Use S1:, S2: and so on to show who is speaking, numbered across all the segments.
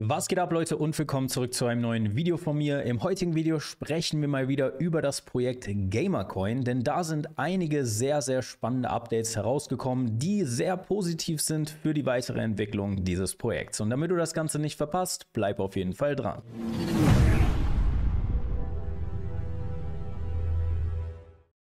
S1: Was geht ab Leute und willkommen zurück zu einem neuen Video von mir. Im heutigen Video sprechen wir mal wieder über das Projekt Gamercoin, denn da sind einige sehr, sehr spannende Updates herausgekommen, die sehr positiv sind für die weitere Entwicklung dieses Projekts. Und damit du das Ganze nicht verpasst, bleib auf jeden Fall dran.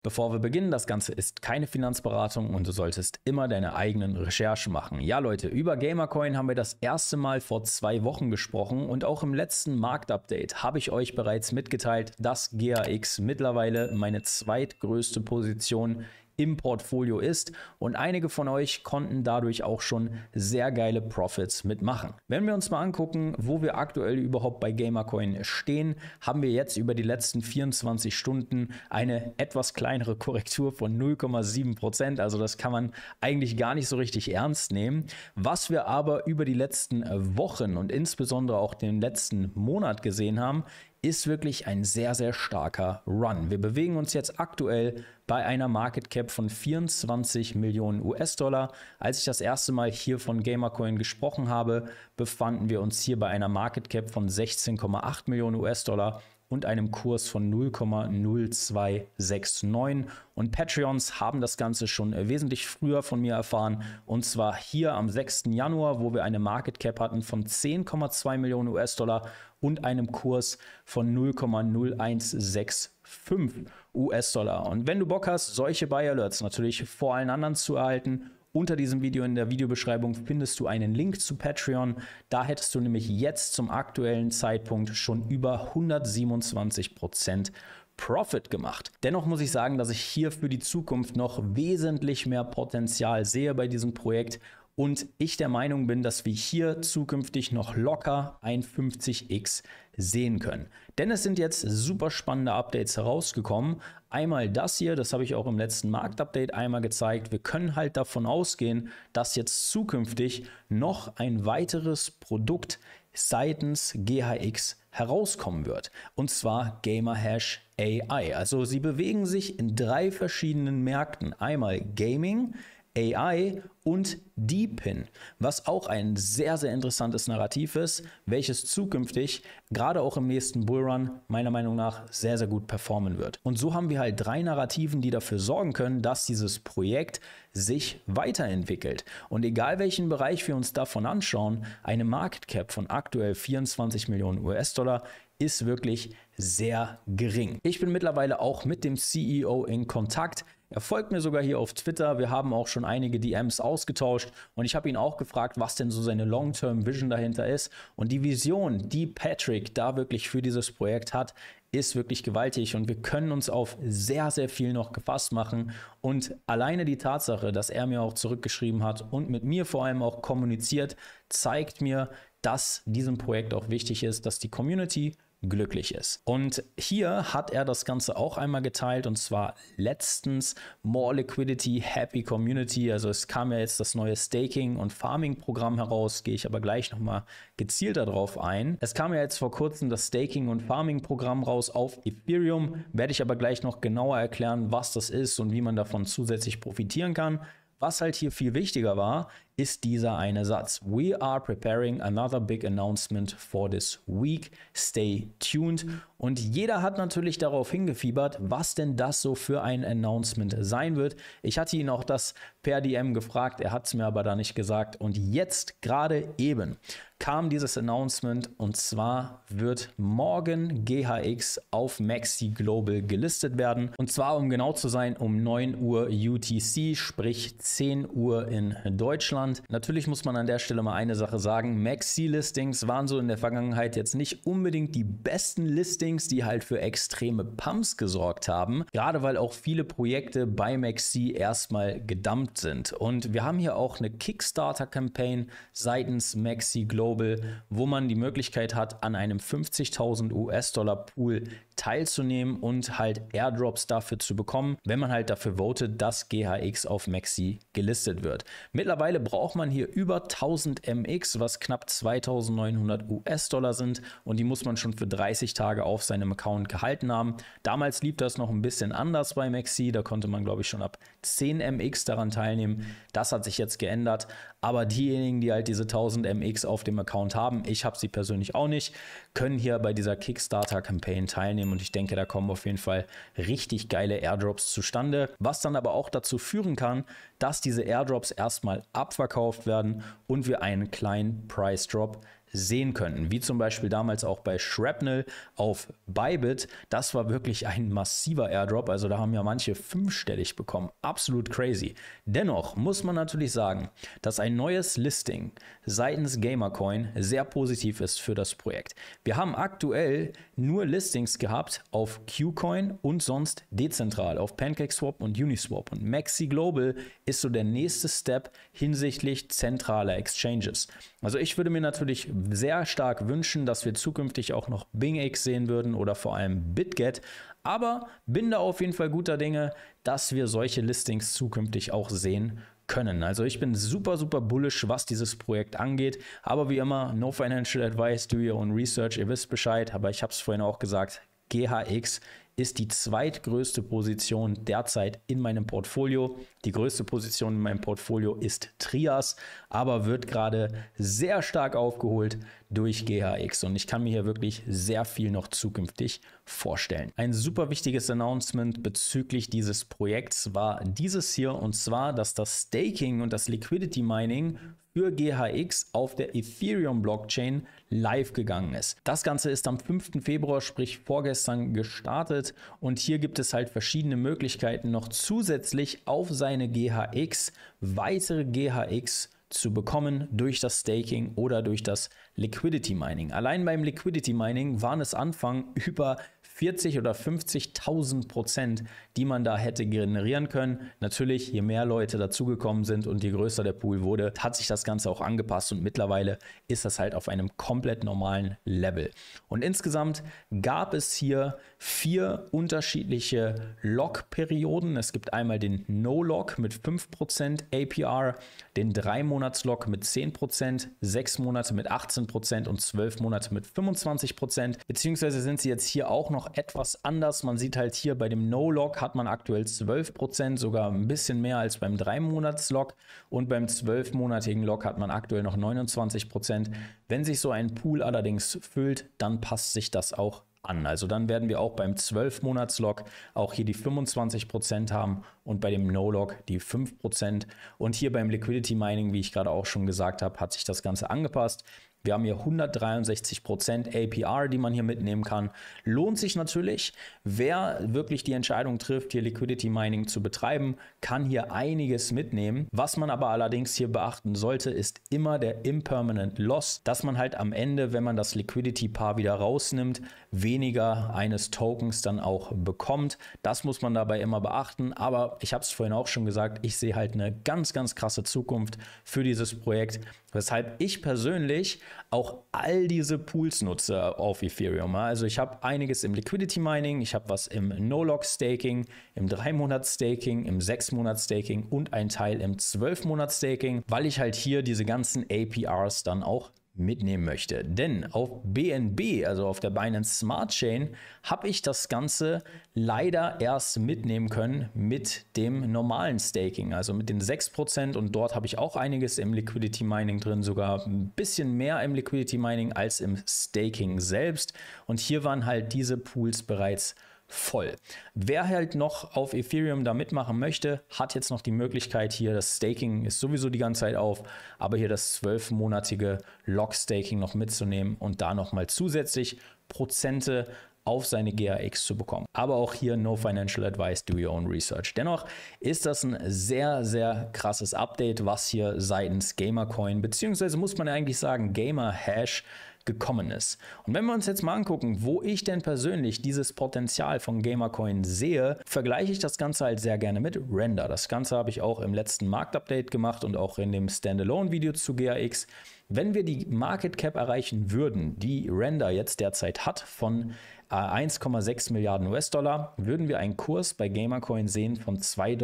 S1: Bevor wir beginnen, das Ganze ist keine Finanzberatung und du solltest immer deine eigenen Recherchen machen. Ja Leute, über Gamercoin haben wir das erste Mal vor zwei Wochen gesprochen und auch im letzten Marktupdate habe ich euch bereits mitgeteilt, dass GAX mittlerweile meine zweitgrößte Position im Portfolio ist und einige von euch konnten dadurch auch schon sehr geile Profits mitmachen. Wenn wir uns mal angucken, wo wir aktuell überhaupt bei Gamercoin stehen, haben wir jetzt über die letzten 24 Stunden eine etwas kleinere Korrektur von 0,7 Prozent. Also das kann man eigentlich gar nicht so richtig ernst nehmen. Was wir aber über die letzten Wochen und insbesondere auch den letzten Monat gesehen haben, ist wirklich ein sehr, sehr starker Run. Wir bewegen uns jetzt aktuell bei einer Market Cap von 24 Millionen US-Dollar. Als ich das erste Mal hier von Gamercoin gesprochen habe, befanden wir uns hier bei einer Market Cap von 16,8 Millionen US-Dollar und einem Kurs von 0,0269. Und Patreons haben das Ganze schon äh, wesentlich früher von mir erfahren. Und zwar hier am 6. Januar, wo wir eine Market Cap hatten von 10,2 Millionen US-Dollar und einem Kurs von 0,0165. 5 US-Dollar. Und wenn du Bock hast, solche Buy Alerts natürlich vor allen anderen zu erhalten unter diesem Video in der Videobeschreibung findest du einen Link zu Patreon. Da hättest du nämlich jetzt zum aktuellen Zeitpunkt schon über 127% Prozent Profit gemacht. Dennoch muss ich sagen, dass ich hier für die Zukunft noch wesentlich mehr Potenzial sehe bei diesem Projekt und ich der Meinung bin, dass wir hier zukünftig noch locker ein 50x sehen können. Denn es sind jetzt super spannende Updates herausgekommen. Einmal das hier, das habe ich auch im letzten Marktupdate einmal gezeigt. Wir können halt davon ausgehen, dass jetzt zukünftig noch ein weiteres Produkt seitens GHX herauskommen wird. Und zwar Gamerhash AI. Also sie bewegen sich in drei verschiedenen Märkten. Einmal Gaming, AI und Deepin, was auch ein sehr, sehr interessantes Narrativ ist, welches zukünftig, gerade auch im nächsten Bullrun, meiner Meinung nach sehr, sehr gut performen wird. Und so haben wir halt drei Narrativen, die dafür sorgen können, dass dieses Projekt sich weiterentwickelt. Und egal welchen Bereich wir uns davon anschauen, eine Market Cap von aktuell 24 Millionen US-Dollar ist wirklich sehr gering. Ich bin mittlerweile auch mit dem CEO in Kontakt, er folgt mir sogar hier auf Twitter. Wir haben auch schon einige DMs ausgetauscht und ich habe ihn auch gefragt, was denn so seine Long-Term-Vision dahinter ist. Und die Vision, die Patrick da wirklich für dieses Projekt hat, ist wirklich gewaltig und wir können uns auf sehr, sehr viel noch gefasst machen. Und alleine die Tatsache, dass er mir auch zurückgeschrieben hat und mit mir vor allem auch kommuniziert, zeigt mir, dass diesem Projekt auch wichtig ist, dass die Community glücklich ist. Und hier hat er das Ganze auch einmal geteilt und zwar letztens More Liquidity, Happy Community. Also es kam ja jetzt das neue Staking und Farming Programm heraus, gehe ich aber gleich nochmal gezielter darauf ein. Es kam ja jetzt vor kurzem das Staking und Farming Programm raus auf Ethereum, werde ich aber gleich noch genauer erklären, was das ist und wie man davon zusätzlich profitieren kann. Was halt hier viel wichtiger war, ist dieser eine Satz. We are preparing another big announcement for this week. Stay tuned. Und jeder hat natürlich darauf hingefiebert, was denn das so für ein Announcement sein wird. Ich hatte ihn auch das per DM gefragt, er hat es mir aber da nicht gesagt. Und jetzt, gerade eben, kam dieses Announcement und zwar wird morgen GHX auf Maxi Global gelistet werden. Und zwar, um genau zu sein, um 9 Uhr UTC, sprich 10 Uhr in Deutschland spannend. Natürlich muss man an der Stelle mal eine Sache sagen. Maxi-Listings waren so in der Vergangenheit jetzt nicht unbedingt die besten Listings, die halt für extreme Pumps gesorgt haben. Gerade weil auch viele Projekte bei Maxi erstmal gedumpt sind. Und wir haben hier auch eine Kickstarter-Campaign seitens Maxi Global, wo man die Möglichkeit hat, an einem 50.000 US-Dollar-Pool teilzunehmen und halt Airdrops dafür zu bekommen, wenn man halt dafür votet, dass GHX auf Maxi gelistet wird. Mittlerweile braucht man hier über 1000 MX, was knapp 2900 US-Dollar sind und die muss man schon für 30 Tage auf seinem Account gehalten haben. Damals lief das noch ein bisschen anders bei Maxi, da konnte man glaube ich schon ab 10 MX daran teilnehmen. Das hat sich jetzt geändert, aber diejenigen, die halt diese 1000 MX auf dem Account haben, ich habe sie persönlich auch nicht, können hier bei dieser Kickstarter-Campaign teilnehmen und ich denke, da kommen auf jeden Fall richtig geile Airdrops zustande, was dann aber auch dazu führen kann, dass diese Airdrops erstmal abwarten verkauft werden und wir einen kleinen Price Drop sehen könnten. Wie zum Beispiel damals auch bei Shrapnel auf Bybit. Das war wirklich ein massiver Airdrop. Also da haben ja manche fünfstellig bekommen. Absolut crazy. Dennoch muss man natürlich sagen, dass ein neues Listing seitens Gamercoin sehr positiv ist für das Projekt. Wir haben aktuell nur Listings gehabt auf Qcoin und sonst dezentral auf PancakeSwap und Uniswap. Und Maxi Global ist so der nächste Step hinsichtlich zentraler Exchanges. Also ich würde mir natürlich sehr stark wünschen, dass wir zukünftig auch noch BingX sehen würden oder vor allem BitGet. Aber bin da auf jeden Fall guter Dinge, dass wir solche Listings zukünftig auch sehen können. Also ich bin super, super bullish, was dieses Projekt angeht. Aber wie immer, no financial advice, do your own research, ihr wisst Bescheid. Aber ich habe es vorhin auch gesagt, GHX ist die zweitgrößte Position derzeit in meinem Portfolio. Die größte Position in meinem Portfolio ist Trias, aber wird gerade sehr stark aufgeholt durch GHX und ich kann mir hier wirklich sehr viel noch zukünftig vorstellen. Ein super wichtiges Announcement bezüglich dieses Projekts war dieses hier und zwar, dass das Staking und das Liquidity Mining für GHX auf der Ethereum Blockchain live gegangen ist. Das Ganze ist am 5. Februar, sprich vorgestern gestartet. Und hier gibt es halt verschiedene Möglichkeiten, noch zusätzlich auf seine GHX weitere GHX zu bekommen durch das Staking oder durch das Liquidity Mining. Allein beim Liquidity Mining waren es Anfang über 40 oder 50.000 Prozent, die man da hätte generieren können. Natürlich, je mehr Leute dazugekommen sind und je größer der Pool wurde, hat sich das Ganze auch angepasst und mittlerweile ist das halt auf einem komplett normalen Level. Und insgesamt gab es hier vier unterschiedliche Lock-Perioden. Es gibt einmal den No-Lock mit 5% APR, den 3-Monats-Lock mit 10%, 6 Monate mit 18% und 12 Monate mit 25%. Beziehungsweise sind sie jetzt hier auch noch etwas anders. Man sieht halt hier bei dem No-Lock hat man aktuell 12%, sogar ein bisschen mehr als beim 3-Monats-Lock und beim 12-monatigen Lock hat man aktuell noch 29%. Wenn sich so ein Pool allerdings füllt, dann passt sich das auch an. Also dann werden wir auch beim 12-Monats-Log auch hier die 25% haben und bei dem No-Log die 5%. Und hier beim Liquidity Mining, wie ich gerade auch schon gesagt habe, hat sich das Ganze angepasst. Wir haben hier 163% APR, die man hier mitnehmen kann. Lohnt sich natürlich. Wer wirklich die Entscheidung trifft, hier Liquidity Mining zu betreiben, kann hier einiges mitnehmen. Was man aber allerdings hier beachten sollte, ist immer der Impermanent Loss, dass man halt am Ende, wenn man das Liquidity Paar wieder rausnimmt, weniger eines Tokens dann auch bekommt. Das muss man dabei immer beachten. Aber ich habe es vorhin auch schon gesagt, ich sehe halt eine ganz, ganz krasse Zukunft für dieses Projekt, weshalb ich persönlich auch all diese Pools nutze auf Ethereum. Also ich habe einiges im Liquidity Mining, ich habe was im No-Log-Staking, im 3-Monats-Staking, im 6-Monats-Staking und ein Teil im 12-Monats-Staking, weil ich halt hier diese ganzen APRs dann auch mitnehmen möchte. Denn auf BNB, also auf der Binance Smart Chain, habe ich das Ganze leider erst mitnehmen können mit dem normalen Staking, also mit den 6% und dort habe ich auch einiges im Liquidity Mining drin, sogar ein bisschen mehr im Liquidity Mining als im Staking selbst und hier waren halt diese Pools bereits voll. Wer halt noch auf Ethereum da mitmachen möchte, hat jetzt noch die Möglichkeit hier, das Staking ist sowieso die ganze Zeit auf, aber hier das zwölfmonatige Lock-Staking noch mitzunehmen und da nochmal zusätzlich Prozente auf seine GAX zu bekommen. Aber auch hier no financial advice, do your own research. Dennoch ist das ein sehr, sehr krasses Update, was hier seitens GamerCoin, beziehungsweise muss man eigentlich sagen, Gamer Hash gekommen ist. Und wenn wir uns jetzt mal angucken, wo ich denn persönlich dieses Potenzial von Gamercoin sehe, vergleiche ich das Ganze halt sehr gerne mit Render. Das Ganze habe ich auch im letzten Marktupdate gemacht und auch in dem Standalone-Video zu GAX. Wenn wir die Market Cap erreichen würden, die Render jetzt derzeit hat von 1,6 äh, Milliarden US-Dollar, würden wir einen Kurs bei Gamercoin sehen von 2,62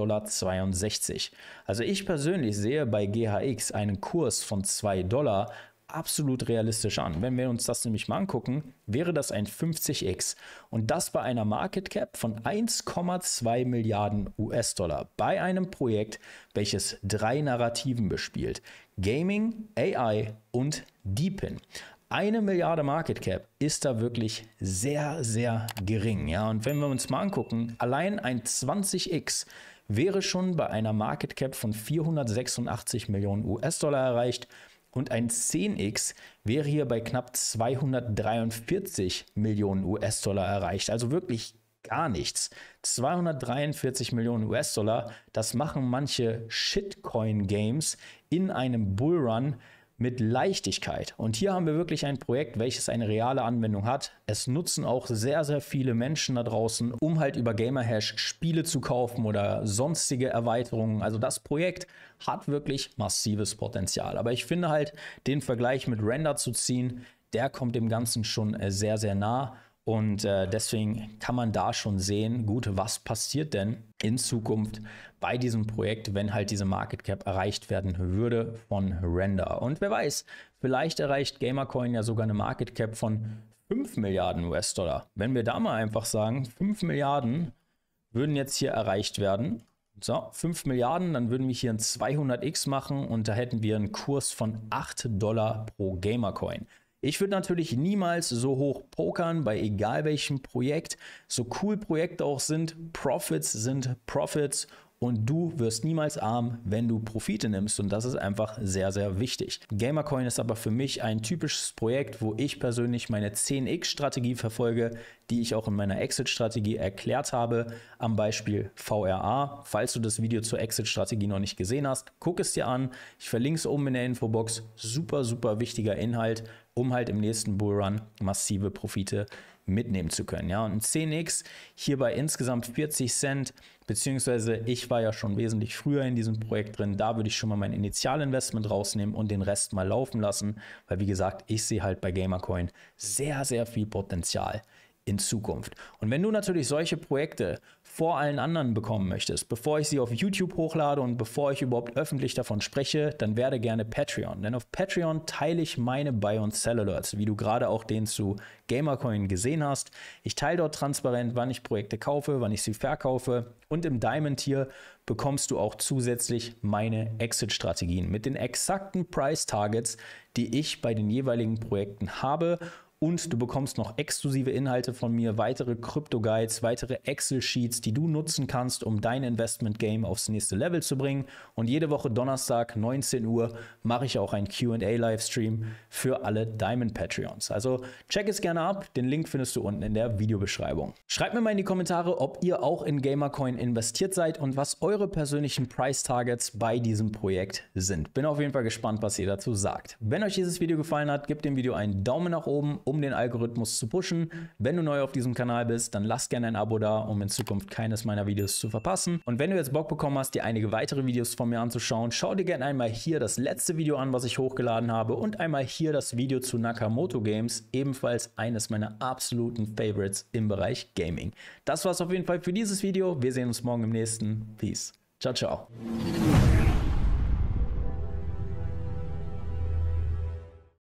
S1: Dollar. Also ich persönlich sehe bei GHX einen Kurs von 2 Dollar absolut realistisch an. Wenn wir uns das nämlich mal angucken, wäre das ein 50x. Und das bei einer Market Cap von 1,2 Milliarden US-Dollar. Bei einem Projekt, welches drei Narrativen bespielt. Gaming, AI und Deepin eine Milliarde Market Cap ist da wirklich sehr, sehr gering. Ja, und wenn wir uns mal angucken, allein ein 20x wäre schon bei einer Market Cap von 486 Millionen US-Dollar erreicht und ein 10x wäre hier bei knapp 243 Millionen US-Dollar erreicht. Also wirklich gar nichts. 243 Millionen US-Dollar, das machen manche Shitcoin-Games in einem Bullrun mit Leichtigkeit. Und hier haben wir wirklich ein Projekt, welches eine reale Anwendung hat. Es nutzen auch sehr, sehr viele Menschen da draußen, um halt über Gamerhash Spiele zu kaufen oder sonstige Erweiterungen. Also das Projekt hat wirklich massives Potenzial. Aber ich finde halt, den Vergleich mit Render zu ziehen, der kommt dem Ganzen schon äh, sehr, sehr nah. Und äh, deswegen kann man da schon sehen, gut, was passiert denn in Zukunft bei diesem Projekt, wenn halt diese Market Cap erreicht werden würde von Render. Und wer weiß, vielleicht erreicht Gamercoin ja sogar eine Market Cap von 5 Milliarden US-Dollar. Wenn wir da mal einfach sagen, 5 Milliarden würden jetzt hier erreicht werden. So, 5 Milliarden, dann würden wir hier ein 200x machen und da hätten wir einen Kurs von 8 Dollar pro Gamercoin. Ich würde natürlich niemals so hoch pokern bei egal welchem Projekt. So cool Projekte auch sind, Profits sind Profits und du wirst niemals arm, wenn du Profite nimmst und das ist einfach sehr, sehr wichtig. Gamercoin ist aber für mich ein typisches Projekt, wo ich persönlich meine 10x-Strategie verfolge, die ich auch in meiner Exit-Strategie erklärt habe, am Beispiel VRA. Falls du das Video zur Exit-Strategie noch nicht gesehen hast, guck es dir an. Ich verlinke es oben in der Infobox. Super, super wichtiger Inhalt, um halt im nächsten Bullrun massive Profite zu mitnehmen zu können. Ja, und ein 10x hier bei insgesamt 40 Cent, beziehungsweise ich war ja schon wesentlich früher in diesem Projekt drin. Da würde ich schon mal mein Initialinvestment rausnehmen und den Rest mal laufen lassen, weil wie gesagt, ich sehe halt bei Gamercoin sehr, sehr viel Potenzial in Zukunft. Und wenn du natürlich solche Projekte vor allen anderen bekommen möchtest, bevor ich sie auf YouTube hochlade und bevor ich überhaupt öffentlich davon spreche, dann werde gerne Patreon. Denn auf Patreon teile ich meine Buy und Sell Alerts, wie du gerade auch den zu Gamercoin gesehen hast. Ich teile dort transparent, wann ich Projekte kaufe, wann ich sie verkaufe. Und im Diamond Tier bekommst du auch zusätzlich meine Exit-Strategien mit den exakten Price-Targets, die ich bei den jeweiligen Projekten habe und du bekommst noch exklusive Inhalte von mir, weitere Krypto-Guides, weitere Excel-Sheets, die du nutzen kannst, um dein Investment-Game aufs nächste Level zu bringen. Und jede Woche Donnerstag, 19 Uhr, mache ich auch einen QA-Livestream für alle Diamond-Patreons. Also check es gerne ab. Den Link findest du unten in der Videobeschreibung. Schreibt mir mal in die Kommentare, ob ihr auch in Gamercoin investiert seid und was eure persönlichen Price-Targets bei diesem Projekt sind. Bin auf jeden Fall gespannt, was ihr dazu sagt. Wenn euch dieses Video gefallen hat, gebt dem Video einen Daumen nach oben um den Algorithmus zu pushen. Wenn du neu auf diesem Kanal bist, dann lass gerne ein Abo da, um in Zukunft keines meiner Videos zu verpassen. Und wenn du jetzt Bock bekommen hast, dir einige weitere Videos von mir anzuschauen, schau dir gerne einmal hier das letzte Video an, was ich hochgeladen habe und einmal hier das Video zu Nakamoto Games, ebenfalls eines meiner absoluten Favorites im Bereich Gaming. Das war's auf jeden Fall für dieses Video. Wir sehen uns morgen im nächsten. Peace. Ciao, ciao.